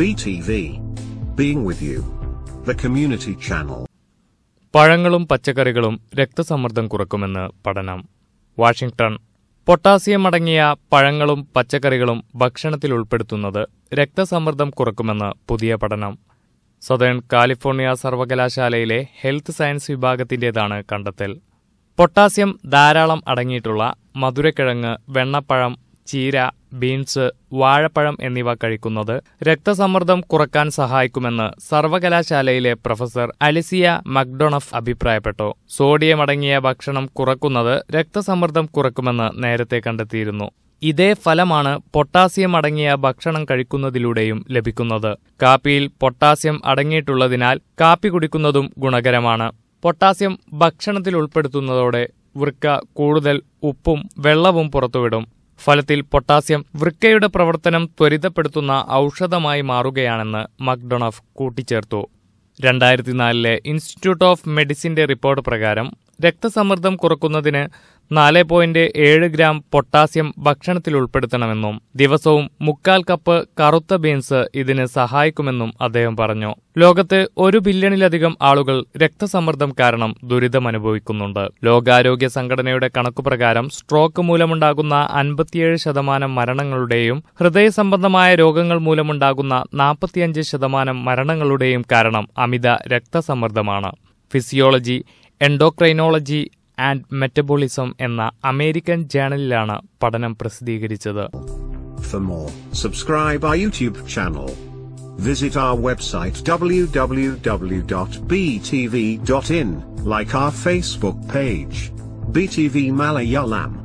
BTV. Being with you. The community channel. പഴങ്ങളും പച്ചക്കറികളും രക്തസമ്മർദ്ദം കുറക്കുമെന്ന് പഠനം വാഷിംഗ്ടൺ പൊട്ടാസ്യം അടങ്ങിയ പഴങ്ങളും പച്ചക്കറികളും ഭക്ഷണത്തിൽ ഉൾപ്പെടുത്തുന്നത് രക്തസമ്മർദ്ദം കുറക്കുമെന്ന് പുതിയ പഠനം സദേൺ കാലിഫോർണിയ സർവകലാശാലയിലെ ഹെൽത്ത് സയൻസ് വിഭാഗത്തിൻ്റേതാണ് കണ്ടെത്തൽ പൊട്ടാസ്യം ധാരാളം അടങ്ങിയിട്ടുള്ള മധുരക്കിഴങ്ങ് വെണ്ണപ്പഴം ചീര ബീൻസ് വാഴപ്പഴം എന്നിവ കഴിക്കുന്നത് രക്തസമ്മർദ്ദം കുറക്കാൻ സഹായിക്കുമെന്ന് സർവകലാശാലയിലെ പ്രൊഫസർ അലിസിയ മക്ഡൊണഫ് അഭിപ്രായപ്പെട്ടു സോഡിയം അടങ്ങിയ ഭക്ഷണം കുറക്കുന്നത് രക്തസമ്മർദ്ദം കുറക്കുമെന്ന് നേരത്തെ കണ്ടെത്തിയിരുന്നു ഇതേ ഫലമാണ് പൊട്ടാസ്യം അടങ്ങിയ ഭക്ഷണം കഴിക്കുന്നതിലൂടെയും ലഭിക്കുന്നത് കാപ്പിയിൽ പൊട്ടാസ്യം അടങ്ങിയിട്ടുള്ളതിനാൽ കാപ്പി കുടിക്കുന്നതും ഗുണകരമാണ് പൊട്ടാസ്യം ഭക്ഷണത്തിൽ ഉൾപ്പെടുത്തുന്നതോടെ വൃക്ക കൂടുതൽ ഉപ്പും വെള്ളവും പുറത്തുവിടും ഫലത്തിൽ പൊട്ടാസ്യം വൃക്കയുടെ പ്രവർത്തനം ത്വരിതപ്പെടുത്തുന്ന ഔഷധമായി മാറുകയാണെന്ന് മക്ഡൊണഫ് കൂട്ടിച്ചേർത്തു രണ്ടായിരത്തിനാലിലെ ഇൻസ്റ്റിറ്റ്യൂട്ട് ഓഫ് മെഡിസിന്റെ റിപ്പോർട്ട് പ്രകാരം രക്തസമ്മർദ്ദം കുറക്കുന്നതിന് നാല് പോയിന്റ് ഏഴ് ഗ്രാം പൊട്ടാസ്യം ഭക്ഷണത്തിൽ ഉൾപ്പെടുത്തണമെന്നും ദിവസവും മുക്കാൽ കപ്പ് കറുത്ത ബീൻസ് ഇതിന് സഹായിക്കുമെന്നും അദ്ദേഹം പറഞ്ഞു ലോകത്ത് ഒരു ബില്യണിലധികം ആളുകൾ രക്തസമ്മർദ്ദം കാരണം ദുരിതമനുഭവിക്കുന്നുണ്ട് ലോകാരോഗ്യ സംഘടനയുടെ കണക്കുപ്രകാരം സ്ട്രോക്ക് മൂലമുണ്ടാകുന്ന അൻപത്തിയേഴ് ശതമാനം മരണങ്ങളുടെയും ഹൃദയ സംബന്ധമായ രോഗങ്ങൾ മൂലമുണ്ടാകുന്ന നാൽപ്പത്തിയഞ്ച് ശതമാനം മരണങ്ങളുടെയും കാരണം അമിത രക്തസമ്മർദ്ദമാണ് ഫിസിയോളജി എൻഡോക്രൈനോളജി ആൻഡ് മെറ്റബോളിസം എന്ന അമേരിക്കൻ ജേണലിലാണ് പഠനം പ്രസിദ്ധീകരിച്ചത് For more, subscribe our YouTube channel. Visit our website www.btv.in, like our Facebook page, BTV Malayalam.